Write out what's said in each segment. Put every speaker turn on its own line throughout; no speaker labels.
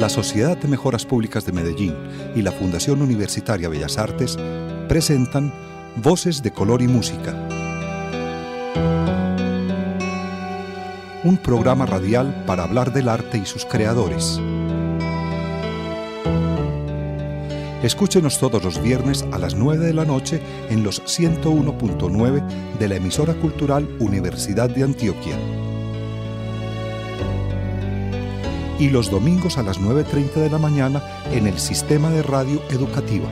la Sociedad de Mejoras Públicas de Medellín y la Fundación Universitaria Bellas Artes presentan Voces de Color y Música. Un programa radial para hablar del arte y sus creadores. Escúchenos todos los viernes a las 9 de la noche en los 101.9 de la emisora cultural Universidad de Antioquia. y los domingos a las 9.30 de la mañana en el Sistema de Radio Educativa.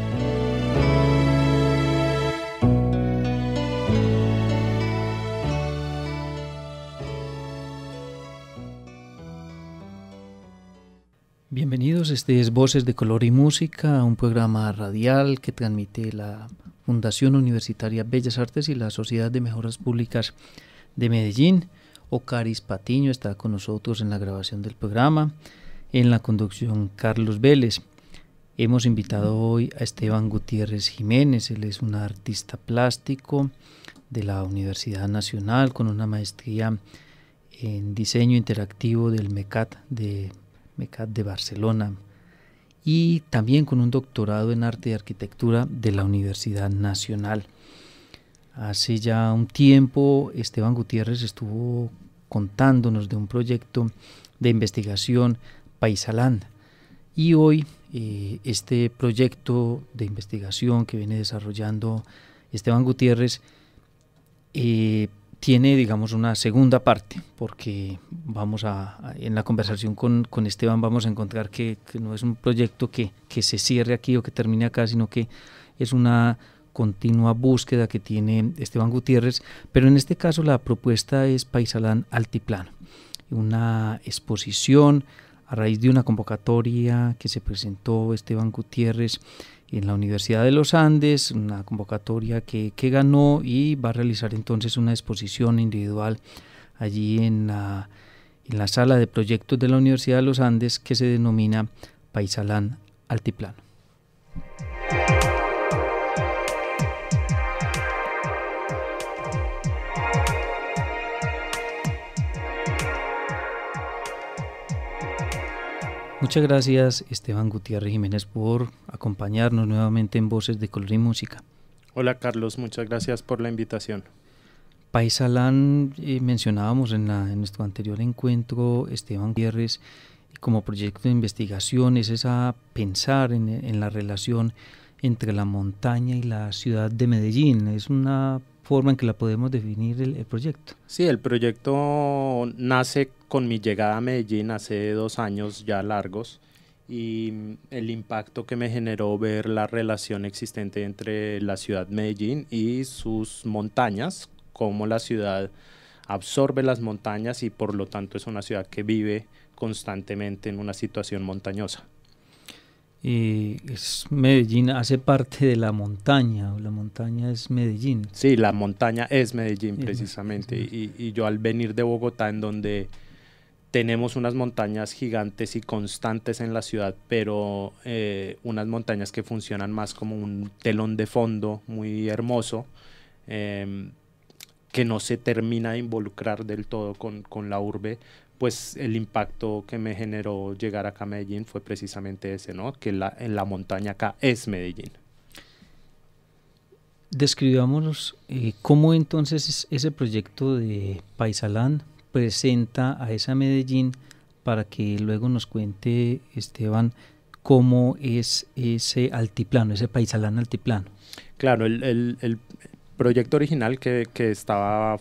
Bienvenidos, este es Voces de Color y Música, un programa radial que transmite la Fundación Universitaria Bellas Artes y la Sociedad de Mejoras Públicas de Medellín. Ocaris Patiño está con nosotros en la grabación del programa, en la conducción Carlos Vélez. Hemos invitado hoy a Esteban Gutiérrez Jiménez, él es un artista plástico de la Universidad Nacional con una maestría en diseño interactivo del MECAT de, de Barcelona y también con un doctorado en arte y arquitectura de la Universidad Nacional. Hace ya un tiempo Esteban Gutiérrez estuvo contándonos de un proyecto de investigación Paisaland y hoy eh, este proyecto de investigación que viene desarrollando Esteban Gutiérrez eh, tiene, digamos, una segunda parte, porque vamos a, en la conversación con, Esteban vamos a encontrar que, no es un proyecto que, que, se cierre aquí o que termine acá, sino que es una, continua búsqueda que tiene Esteban Gutiérrez, pero en este caso la propuesta es Paisalán Altiplano, una exposición a raíz de una convocatoria que se presentó Esteban Gutiérrez en la Universidad de los Andes, una convocatoria que, ganó y va a realizar entonces una exposición individual allí en la sala de proyectos de la Universidad de los Andes que se denomina Paisalán Altiplano. Muchas gracias Esteban Gutiérrez Jiménez por acompañarnos nuevamente en Voces de Color y Música.
Hola Carlos, muchas gracias por la invitación.
Paisalán eh, mencionábamos en, nuestro anterior encuentro, Esteban Gutiérrez, como proyecto de investigación es esa pensar en, la relación entre la montaña y la ciudad de Medellín. Es una forma en que la podemos definir el, el, proyecto.
Sí, el proyecto nace con mi llegada a Medellín hace dos años ya largos y mm, el impacto que me generó ver la relación existente entre la ciudad Medellín y sus montañas, cómo la ciudad absorbe las montañas y por lo tanto es una ciudad que vive constantemente en
una situación
montañosa.
Y es Medellín hace parte de la montaña, o la montaña es Medellín.
Sí, la montaña es Medellín precisamente. Y, y, yo al venir de Bogotá, en donde tenemos unas montañas gigantes y constantes en la ciudad, pero eh, unas montañas que funcionan más como un telón de fondo muy hermoso, em, que no se termina de involucrar del todo con, la urbe, pues el impacto que me generó llegar acá a Medellín fue precisamente ese, ¿no? Que la, en la montaña acá es Medellín.
Describámonos eh, cómo entonces ese proyecto de Paisalán presenta a esa Medellín para que luego nos cuente Esteban cómo es ese altiplano, ese paisalán altiplano.
Claro, el, proyecto original que, estaba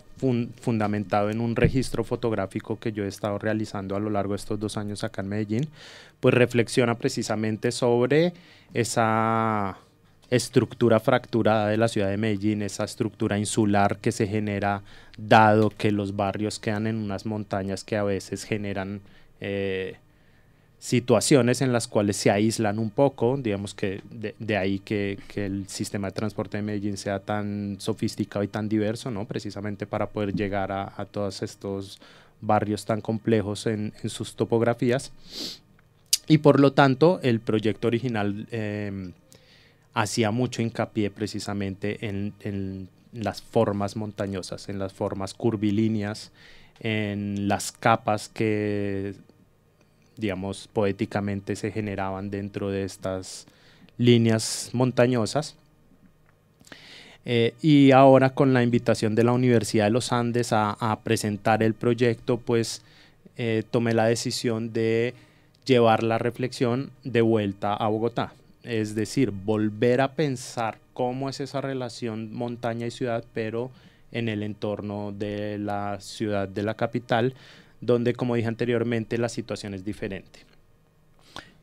fundamentado en un registro fotográfico que yo he estado realizando a lo largo de estos dos años acá en Medellín, pues reflexiona precisamente sobre esa estructura fracturada de la ciudad de Medellín, esa estructura insular que se genera dado que los barrios quedan en unas montañas que a veces generan eh, situaciones en las cuales se aíslan un poco, digamos que de, ahí que, el sistema de transporte de Medellín sea tan sofisticado y tan diverso, precisamente para poder llegar a, todos estos barrios tan complejos en, sus topografías. Y por lo tanto, el proyecto original... Em, hacía mucho hincapié precisamente en, las formas montañosas, en las formas curvilíneas, en las capas que, digamos, poéticamente se generaban dentro de estas líneas montañosas. Eh, y ahora con la invitación de la Universidad de los Andes a, presentar el proyecto, pues eh, tomé la decisión de llevar la reflexión de vuelta a Bogotá. Es decir, volver a pensar cómo es esa relación montaña y ciudad, pero en el entorno de la ciudad de la capital, donde, como dije anteriormente, la situación es diferente.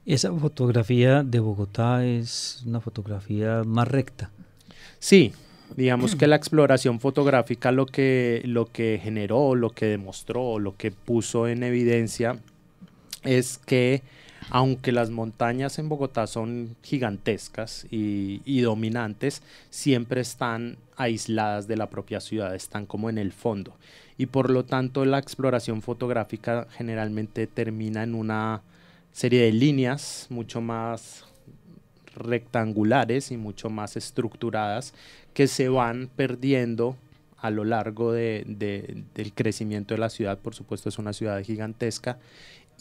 Esa fotografía de Bogotá es una fotografía más recta. Sí,
digamos que la exploración fotográfica lo que, lo que generó, lo que demostró, lo que puso en evidencia es que aunque las montañas en Bogotá son gigantescas y, dominantes, siempre están aisladas de la propia ciudad, están como en el fondo. Y por lo tanto la exploración fotográfica generalmente termina en una serie de líneas mucho más rectangulares y mucho más estructuradas que se van perdiendo a lo largo del crecimiento de la ciudad. Por supuesto es una ciudad gigantesca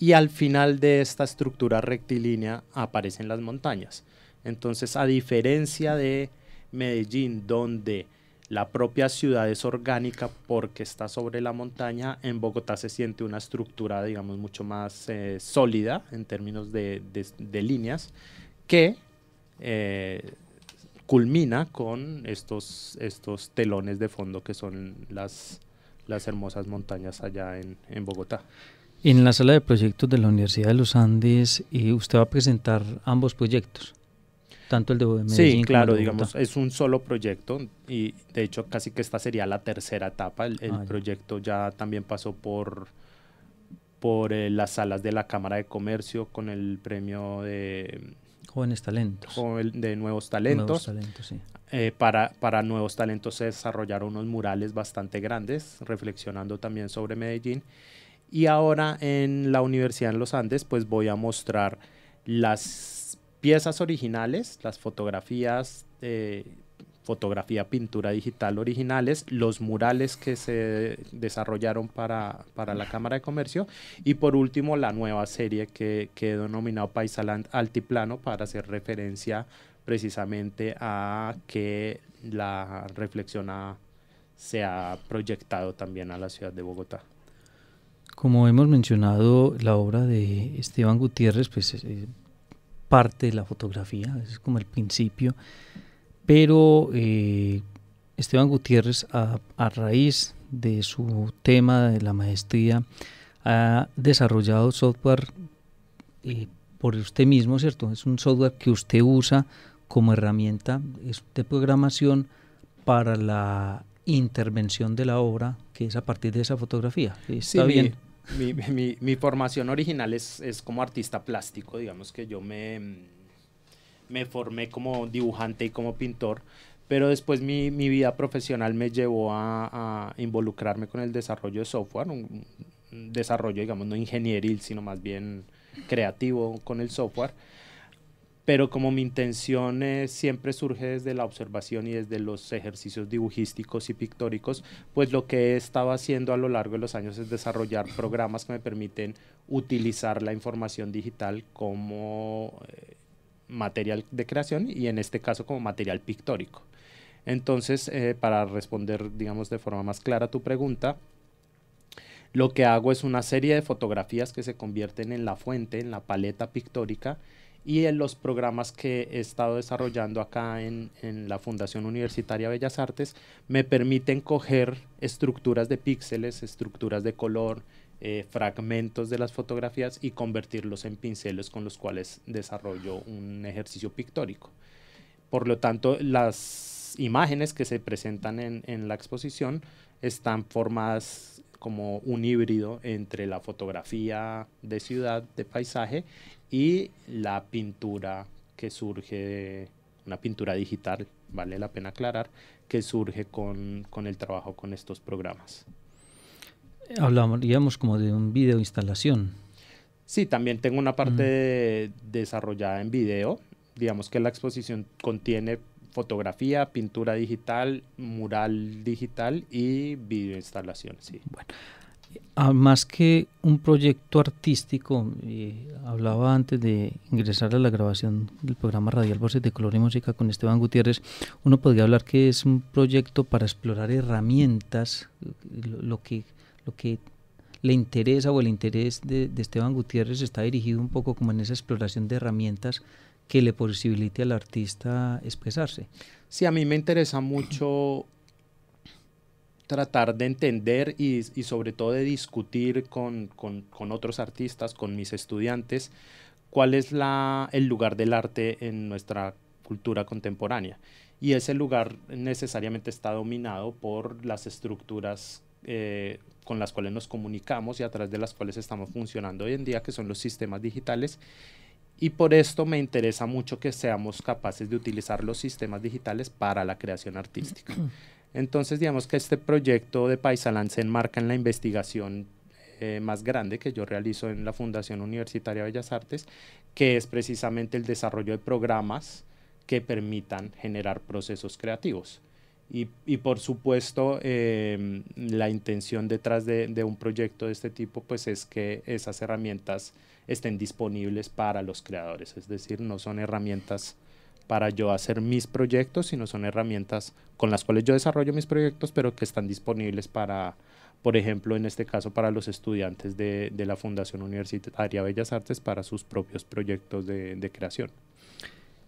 y al final de esta estructura rectilínea aparecen las montañas. Entonces, a diferencia de Medellín, donde la propia ciudad es orgánica porque está sobre la montaña, en Bogotá se siente una estructura, digamos, mucho más eh, sólida en términos de, líneas, que eh, culmina con estos, estos telones de fondo que son las, hermosas montañas allá en Bogotá.
En la sala de proyectos de la Universidad de los Andes, y eh, usted va a presentar ambos proyectos, tanto el de Medellín Sí, claro, digamos,
es un solo proyecto y de hecho casi que esta sería la tercera etapa. El, ah, proyecto ya. también pasó por, por eh, las salas de la Cámara de Comercio con el premio de... Jóvenes talentos. Joven, de nuevos talentos. Nuevos talentos sí. Eh, para, para nuevos talentos se desarrollaron unos murales bastante grandes, reflexionando también sobre Medellín y ahora en la Universidad en los Andes, pues voy a mostrar las piezas originales, las fotografías, eh, fotografía, pintura digital originales, los murales que se desarrollaron para, la Cámara de Comercio y por último la nueva serie que, que he denominado Paisaland Altiplano para hacer referencia precisamente a que la reflexión se ha proyectado también a la ciudad de Bogotá.
Como hemos mencionado, la obra de Esteban Gutiérrez, pues es eh, parte de la fotografía, es como el principio, pero eh, Esteban Gutiérrez, a, raíz de su tema de la maestría, ha desarrollado software eh, por usted mismo, ¿cierto? Es un software que usted usa como herramienta de programación para la intervención de la obra, que es a partir de esa fotografía. ¿Está bien?
Mi, formación original es, como artista plástico, digamos que yo me, formé como dibujante y como pintor, pero después mi, vida profesional me llevó a, involucrarme con el desarrollo de software, un, un desarrollo, digamos, no ingenieril, sino más bien creativo con el software pero como mi intención eh, siempre surge desde la observación y desde los ejercicios dibujísticos y pictóricos, pues lo que he estado haciendo a lo largo de los años es desarrollar programas que me permiten utilizar la información digital como eh, material de creación y en este caso como material pictórico. Entonces, eh, para responder, digamos, de forma más clara a tu pregunta, lo que hago es una serie de fotografías que se convierten en la fuente, en la paleta pictórica, y en los programas que he estado desarrollando acá en, la Fundación Universitaria Bellas Artes me permiten coger estructuras de píxeles, estructuras de color, eh, fragmentos de las fotografías y convertirlos en pinceles con los cuales desarrollo un ejercicio pictórico. Por lo tanto, las imágenes que se presentan en, en la exposición están formadas como un híbrido entre la fotografía de ciudad, de paisaje, y la pintura que surge, una pintura digital, vale la pena aclarar, que surge con, el trabajo con estos programas.
digamos, como de un video instalación.
Sí, también tengo una parte mm. desarrollada en video. Digamos que la exposición contiene fotografía, pintura digital, mural digital y videoinstalación. Sí.
Bueno, ah, más que un proyecto artístico, hablaba antes de ingresar a la grabación del programa Radial Voces de Color y Música con Esteban Gutiérrez, uno podría hablar que es un proyecto para explorar herramientas, lo, que lo que le interesa o el interés de, de, Esteban Gutiérrez está dirigido un poco como en esa exploración de herramientas que le posibilite al artista expresarse.
Sí, a mí me interesa mucho tratar de entender y, sobre todo de discutir con, otros artistas, con mis estudiantes, cuál es la, el lugar del arte en nuestra cultura contemporánea. Y ese lugar necesariamente está dominado por las estructuras eh, con las cuales nos comunicamos y a través de las cuales estamos funcionando hoy en día, que son los sistemas digitales y por esto me interesa mucho que seamos capaces de utilizar los sistemas digitales para la creación artística. Entonces, digamos que este proyecto de Paisalán se enmarca en la investigación eh, más grande que yo realizo en la Fundación Universitaria Bellas Artes, que es precisamente el desarrollo de programas que permitan generar procesos creativos. Y, por supuesto, em, la intención detrás de, de un proyecto de este tipo, pues es que esas herramientas estén disponibles para los creadores. Es decir, no son herramientas para yo hacer mis proyectos, sino son herramientas con las cuales yo desarrollo mis proyectos, pero que están disponibles para, por ejemplo, en este caso, para los estudiantes de, la Fundación Universitaria Bellas Artes para sus propios proyectos de, creación.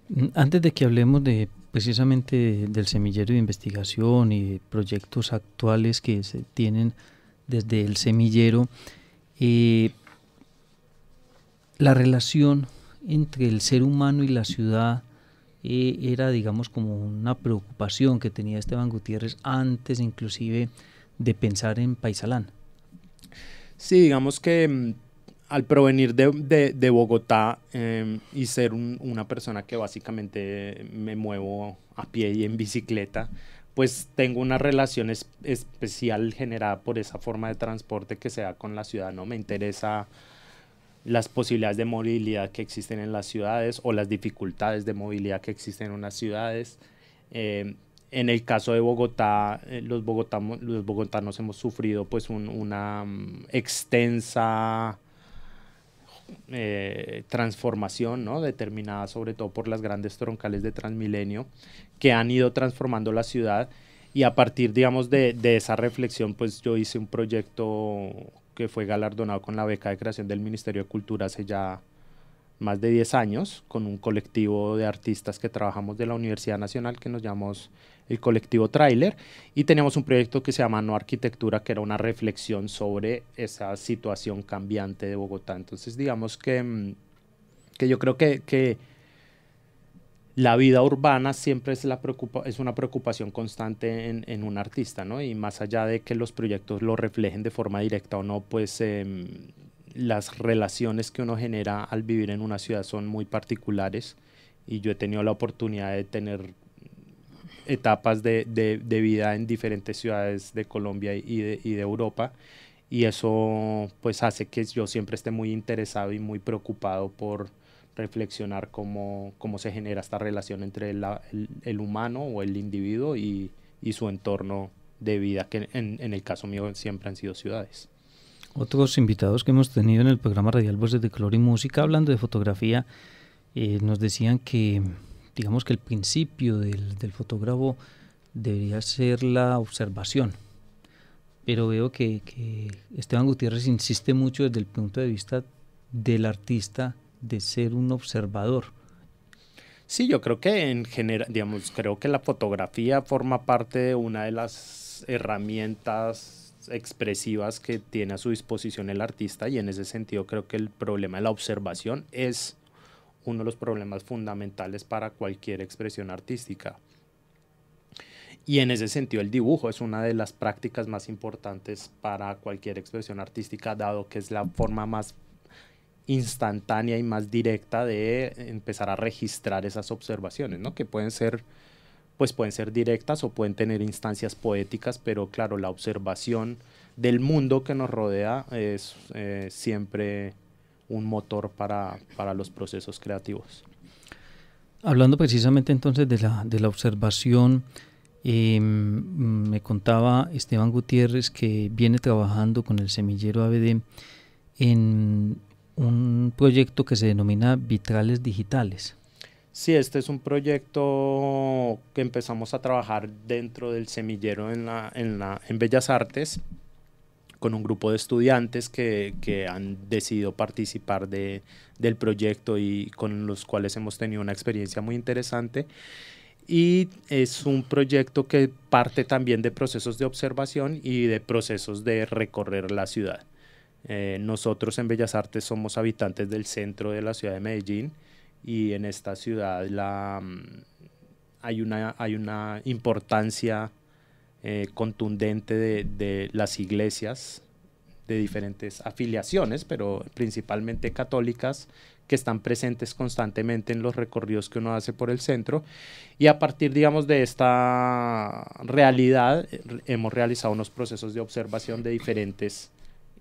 Mm, antes de que hablemos de precisamente del semillero de investigación y proyectos actuales que se tienen desde el semillero, eh, la relación entre el ser humano y la ciudad eh, era, digamos, como una preocupación que tenía Esteban Gutiérrez antes inclusive de pensar en Paisalán.
Sí, digamos que mm, al provenir de, Bogotá em, y ser una persona que básicamente me muevo a pie y en bicicleta, pues tengo una relación especial generada por esa forma de transporte que se da con la ciudad, ¿no? Me interesa las posibilidades de movilidad que existen en las ciudades o las dificultades de movilidad que existen en unas ciudades. Eh, en el caso de Bogotá, eh, los, bogotanos hemos sufrido pues una mm, extensa eh, transformación, ¿no? determinada sobre todo por las grandes troncales de Transmilenio, que han ido transformando la ciudad. Y a partir, digamos, de, de esa reflexión, pues yo hice un proyecto que fue galardonado con la beca de creación del Ministerio de Cultura hace ya más de 10 años con un colectivo de artistas que trabajamos de la Universidad Nacional que nos llamamos el colectivo Trailer y teníamos un proyecto que se llama No Arquitectura que era una reflexión sobre esa situación cambiante de Bogotá. Entonces digamos que, mm, que yo creo que, que la vida urbana siempre es, una preocupación constante en, un artista, ¿no? Y más allá de que los proyectos lo reflejen de forma directa o no, pues em, las relaciones que uno genera al vivir en una ciudad son muy particulares y yo he tenido la oportunidad de tener etapas de, vida en diferentes ciudades de Colombia y de, y de Europa y eso pues hace que yo siempre esté muy interesado y muy preocupado por reflexionar cómo, cómo se genera esta relación entre el, el, humano o el individuo y, y su entorno de vida, que en, el caso mío siempre han sido ciudades.
Otros invitados que hemos tenido en el programa Radial Voces de Color y Música, hablando de fotografía, eh, nos decían que, digamos que el principio del, del fotógrafo debería ser la observación, pero veo que, que, Esteban Gutiérrez insiste mucho desde el punto de vista del artista de ser un observador.
Sí, yo creo que en general, digamos, creo que la fotografía forma parte de una de las herramientas expresivas que tiene a su disposición el artista y en ese sentido creo que el problema de la observación es uno de los problemas fundamentales para cualquier expresión artística. Y en ese sentido el dibujo es una de las prácticas más importantes para cualquier expresión artística, dado que es la forma más instantánea y más directa de empezar a registrar esas observaciones, ¿no? Que pueden ser, pues pueden ser directas o pueden tener instancias poéticas, pero claro, la observación del mundo que nos rodea es eh, siempre un motor para, los procesos creativos.
Hablando precisamente entonces de la, de la observación, em, me contaba Esteban Gutiérrez que viene trabajando con el semillero ABD en un proyecto que se denomina Vitrales Digitales.
Sí, este es un proyecto que empezamos a trabajar dentro del semillero en, la, en, Bellas Artes con un grupo de estudiantes que, que han decidido participar de, del proyecto y con los cuales hemos tenido una experiencia muy interesante. Y es un proyecto que parte también de procesos de observación y de procesos de recorrer la ciudad. Eh, nosotros en Bellas Artes somos habitantes del centro de la ciudad de Medellín y en esta ciudad la, mm, hay, una, hay una importancia eh, contundente de, de, las iglesias de diferentes afiliaciones, pero principalmente católicas, que están presentes constantemente en los recorridos que uno hace por el centro. Y a partir, digamos, de esta realidad, eh, hemos realizado unos procesos de observación de diferentes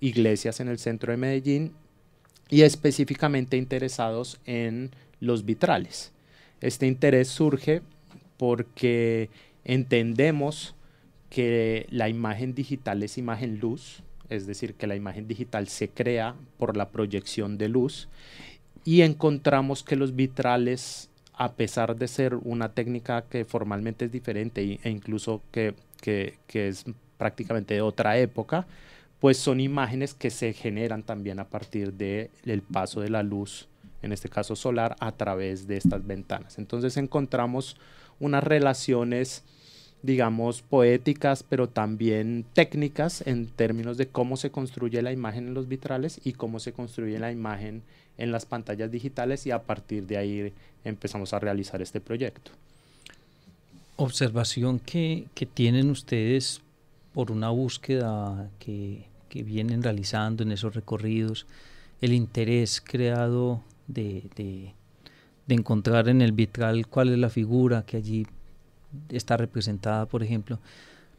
iglesias en el centro de Medellín y específicamente interesados en los vitrales. Este interés surge porque entendemos que la imagen digital es imagen luz, es decir, que la imagen digital se crea por la proyección de luz y encontramos que los vitrales, a pesar de ser una técnica que formalmente es diferente e incluso que, que, es prácticamente de otra época, pues son imágenes que se generan también a partir del paso de la luz, en este caso solar, a través de estas ventanas. Entonces encontramos unas relaciones digamos, poéticas, pero también técnicas en términos de cómo se construye la imagen en los vitrales y cómo se construye la imagen en las pantallas digitales y a partir de ahí empezamos a realizar este proyecto.
Observación que, que tienen ustedes por una búsqueda que, que vienen realizando en esos recorridos, el interés creado de, de, encontrar en el vitral cuál es la figura que allí está representada, por ejemplo,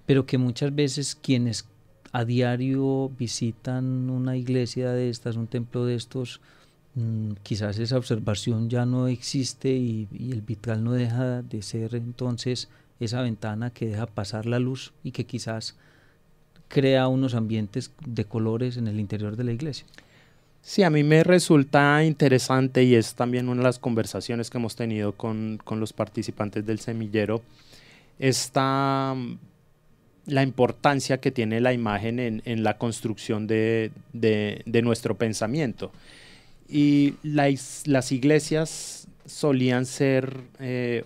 pero que muchas veces quienes a diario visitan una iglesia de estas, un templo de estos, mm, quizás esa observación ya no existe y, y, el vitral no deja de ser entonces esa ventana que deja pasar la luz y que quizás crea unos ambientes de colores en el interior de la iglesia.
Sí, a mí me resulta interesante y es también una de las conversaciones que hemos tenido con, con los participantes del semillero, está la importancia que tiene la imagen en, en la construcción de, de, nuestro pensamiento. Y las, las iglesias solían ser eh,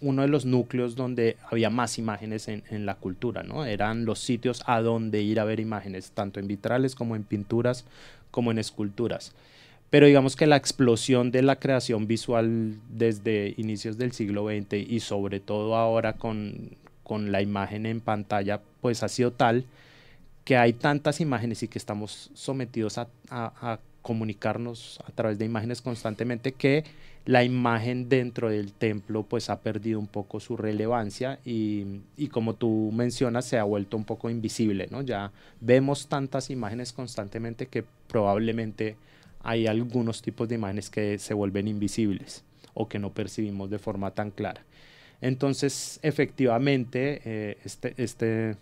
uno de los núcleos donde había más imágenes en, la cultura, ¿no? Eran los sitios a donde ir a ver imágenes, tanto en vitrales como en pinturas, como en esculturas. Pero digamos que la explosión de la creación visual desde inicios del siglo XX y sobre todo ahora con, la imagen en pantalla, pues ha sido tal que hay tantas imágenes y que estamos sometidos a comunicarnos a través de imágenes constantemente que la imagen dentro del templo pues ha perdido un poco su relevancia y, como tú mencionas se ha vuelto un poco invisible, ¿no? Ya vemos tantas imágenes constantemente que probablemente hay algunos tipos de imágenes que se vuelven invisibles o que no percibimos de forma tan clara. Entonces, efectivamente, eh, este, este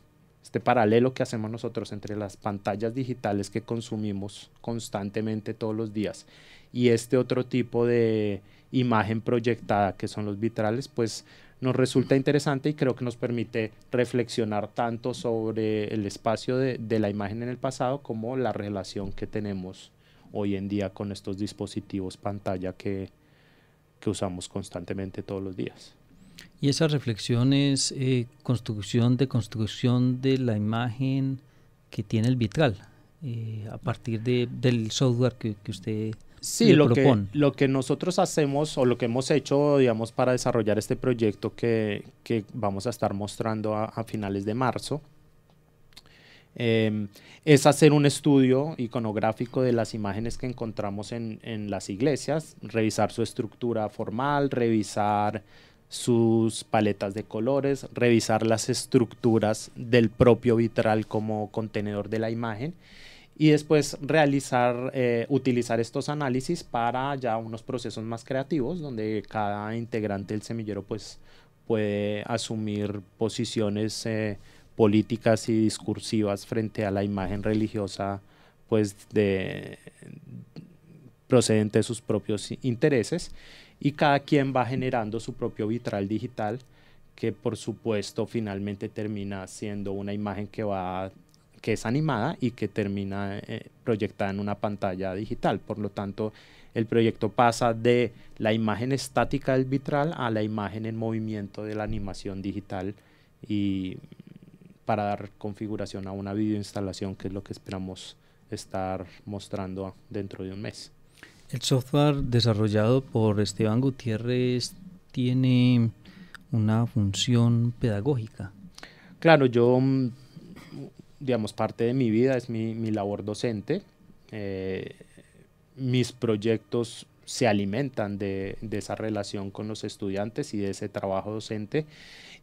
este paralelo que hacemos nosotros entre las pantallas digitales que consumimos constantemente todos los días y este otro tipo de imagen proyectada que son los vitrales, pues nos resulta interesante y creo que nos permite reflexionar tanto sobre el espacio de, la imagen en el pasado como la relación que tenemos hoy en día con estos dispositivos pantalla que usamos constantemente todos los días.
Y esa reflexión es eh, construcción de construcción de la imagen que tiene el vitral eh, a partir de, del software que, que usted sí, lo propone.
Que, lo que nosotros hacemos o lo que hemos hecho, digamos, para desarrollar este proyecto que, que vamos a estar mostrando a, finales de marzo, em, es hacer un estudio iconográfico de las imágenes que encontramos en, en las iglesias, revisar su estructura formal, revisar sus paletas de colores, revisar las estructuras del propio vitral como contenedor de la imagen y después realizar, eh, utilizar estos análisis para ya unos procesos más creativos donde cada integrante del semillero pues puede asumir posiciones eh, políticas y discursivas frente a la imagen religiosa pues de, procedente de sus propios intereses y cada quien va generando su propio vitral digital que por supuesto finalmente termina siendo una imagen que va que es animada y que termina eh, proyectada en una pantalla digital. Por lo tanto, el proyecto pasa de la imagen estática del vitral a la imagen en movimiento de la animación digital y para dar configuración a una videoinstalación que es lo que esperamos estar mostrando dentro de un mes.
El software desarrollado por Esteban Gutiérrez tiene una función pedagógica.
Claro, yo, mm, digamos, parte de mi vida es mi, labor docente. Eh, mis proyectos se alimentan de, esa relación con los estudiantes y de ese trabajo docente.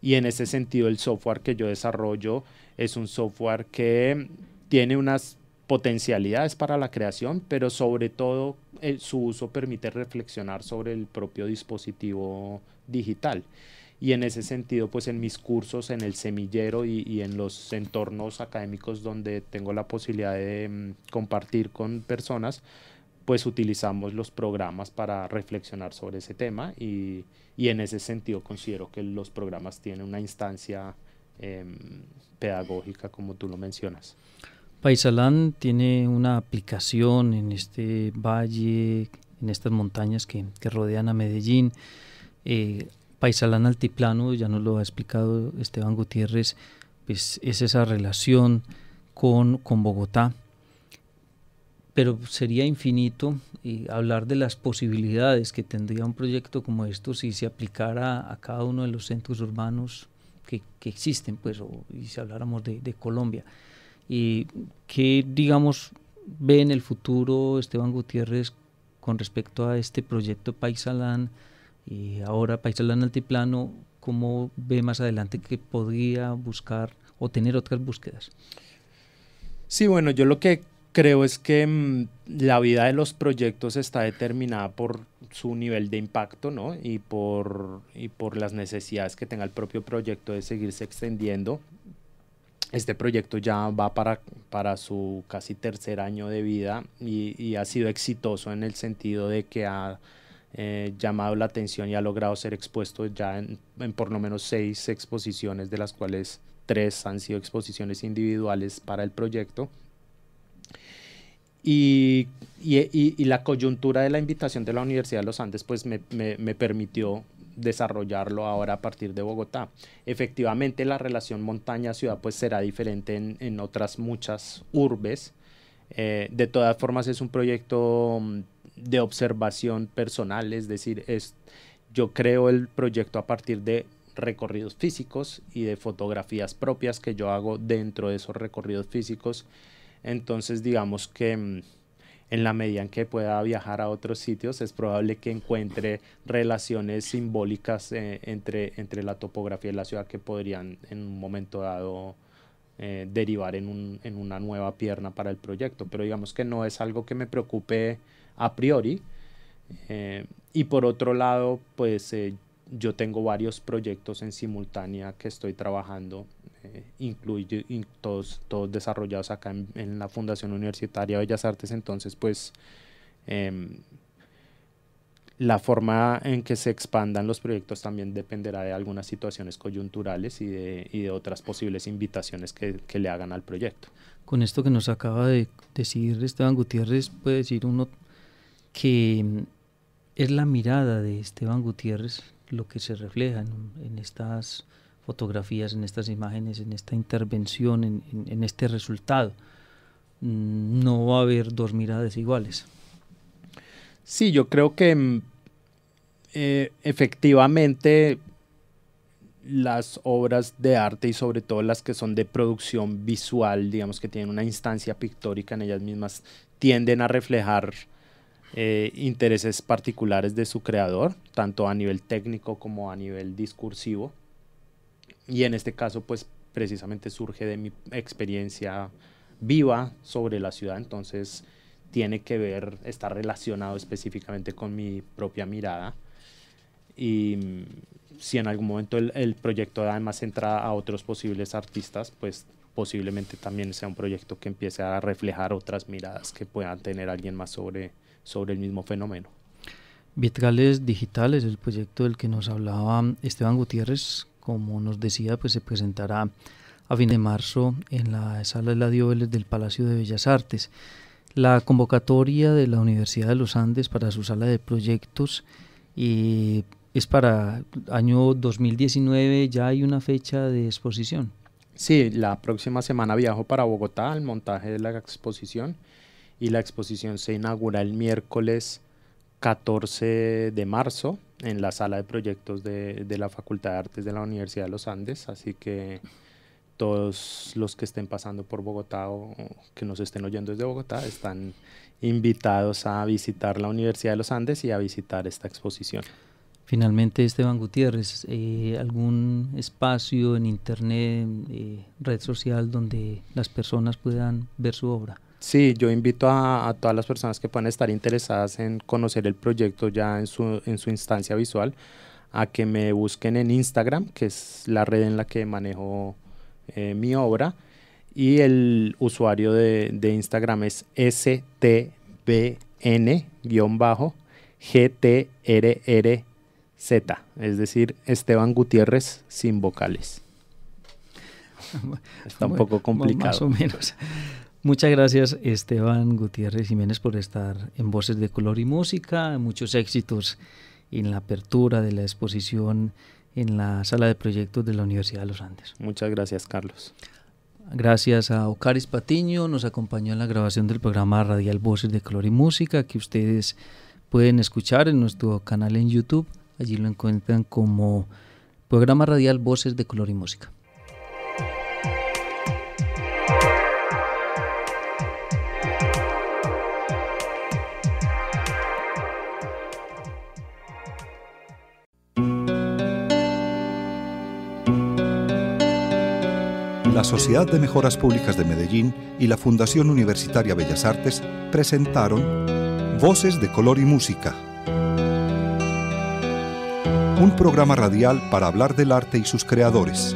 Y en ese sentido, el software que yo desarrollo es un software que tiene unas potencialidades para la creación, pero sobre todo eh, su uso permite reflexionar sobre el propio dispositivo digital. Y en ese sentido, pues en mis cursos, en el semillero y, en los entornos académicos donde tengo la posibilidad de mm, compartir con personas, pues utilizamos los programas para reflexionar sobre ese tema y, en ese sentido considero que los programas tienen una instancia em, pedagógica como tú lo mencionas.
Paisalán tiene una aplicación en este valle, en estas montañas que, rodean a Medellín. Eh, Paisalán Altiplano, ya nos lo ha explicado Esteban Gutiérrez, pues es esa relación con, Bogotá. Pero sería infinito eh, hablar de las posibilidades que tendría un proyecto como esto si se aplicara a cada uno de los centros urbanos que, existen, pues, y si habláramos de, de Colombia. ¿Y qué, digamos, ve en el futuro Esteban Gutiérrez con respecto a este proyecto Paisalán y ahora Paisalán Altiplano? ¿Cómo ve más adelante que podría buscar o tener otras búsquedas? Sí,
bueno, yo lo que creo es que mm, la vida de los proyectos está determinada por su nivel de impacto ¿no? y, por, y por las necesidades que tenga el propio proyecto de seguirse extendiendo. Este proyecto ya va para, para su casi tercer año de vida y, ha sido exitoso en el sentido de que ha eh, llamado la atención y ha logrado ser expuesto ya en, en, por lo menos seis exposiciones, de las cuales tres han sido exposiciones individuales para el proyecto. Y, y, la coyuntura de la invitación de la Universidad de los Andes pues me, me permitió desarrollarlo ahora a partir de Bogotá. Efectivamente, la relación montaña-ciudad pues será diferente en, otras muchas urbes. Eh, de todas formas, es un proyecto mm, de observación personal, es decir, es, yo creo el proyecto a partir de recorridos físicos y de fotografías propias que yo hago dentro de esos recorridos físicos. Entonces, digamos que mm, en la medida en que pueda viajar a otros sitios, es probable que encuentre relaciones simbólicas eh, entre, entre la topografía y la ciudad que podrían en un momento dado eh, derivar en, una nueva pierna para el proyecto. Pero digamos que no es algo que me preocupe a priori. Eh, y por otro lado, pues yo tengo varios proyectos en simultánea que estoy trabajando eh, incluye, todos, todos desarrollados acá en, la Fundación Universitaria Bellas Artes, entonces pues em, la forma en que se expandan los proyectos también dependerá de algunas situaciones coyunturales y de, otras posibles invitaciones que, le hagan al proyecto.
Con esto que nos acaba de decir Esteban Gutiérrez, puede decir uno que mm, es la mirada de Esteban Gutiérrez lo que se refleja en estas fotografías, en estas imágenes, en esta intervención, en, este resultado. Mm, no va a haber dos miradas iguales. Sí, yo creo que mm, eh, efectivamente las
obras de arte y sobre todo las que son de producción visual, digamos que tienen una instancia pictórica en ellas mismas, tienden a reflejar eh, intereses particulares de su creador, tanto a nivel técnico como a nivel discursivo. Y en este caso, pues precisamente surge de mi experiencia viva sobre la ciudad, entonces tiene que ver, está relacionado específicamente con mi propia mirada. Y mm, si en algún momento el, el proyecto además entra a otros posibles artistas, pues posiblemente también sea un proyecto que empiece a reflejar otras miradas que puedan tener alguien más sobre, sobre el mismo fenómeno.
Vitrales Digitales, el proyecto del que nos hablaba mm, Esteban Gutiérrez, como nos decía, pues se presentará a fin de marzo en la sala de la Vélez del Palacio de Bellas Artes. La convocatoria de la Universidad de los Andes para su sala de proyectos y eh, es para año 2019, ya hay una fecha de exposición.
Sí, la próxima semana viajo para Bogotá al montaje de la exposición y la exposición se inaugura el miércoles 14 de marzo en la sala de proyectos de, la Facultad de Artes de la Universidad de los Andes, así que todos los que estén pasando por Bogotá o que nos estén oyendo desde Bogotá están invitados a visitar la Universidad de los Andes y a visitar esta exposición.
Finalmente, Esteban Gutiérrez, eh, ¿algún espacio en Internet, eh, red social donde las personas puedan ver su obra?
Sí, yo invito a, todas las personas que puedan estar interesadas en conocer el proyecto ya en su, instancia visual a que me busquen en Instagram, que es la red en la que manejo eh, mi obra. Y el usuario de, de Instagram es stbn-gtrrz, es decir, Esteban Gutiérrez sin vocales.
Está un poco complicado. Más o menos. Muchas gracias Esteban Gutiérrez Jiménez por estar en Voces de Color y Música. Muchos éxitos en la apertura de la exposición en la sala de proyectos de la Universidad de los Andes. Muchas gracias Carlos. Gracias a Ocaris Patiño, nos acompañó en la grabación del programa Radial Voces de Color y Música que ustedes pueden escuchar en nuestro canal en YouTube. Allí lo encuentran como programa Radial Voces de Color y Música.
la Sociedad de Mejoras Públicas de Medellín y la Fundación Universitaria Bellas Artes presentaron Voces de Color y Música, un programa radial para hablar del arte y sus creadores.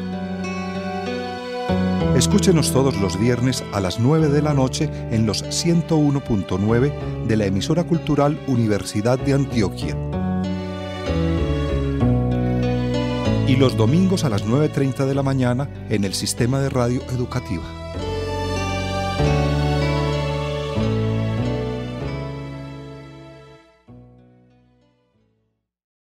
Escúchenos todos los viernes a las 9 de la noche en los 101.9 de la emisora cultural Universidad de Antioquia. y los domingos a las 9.30 de la mañana en el sistema de radio educativa.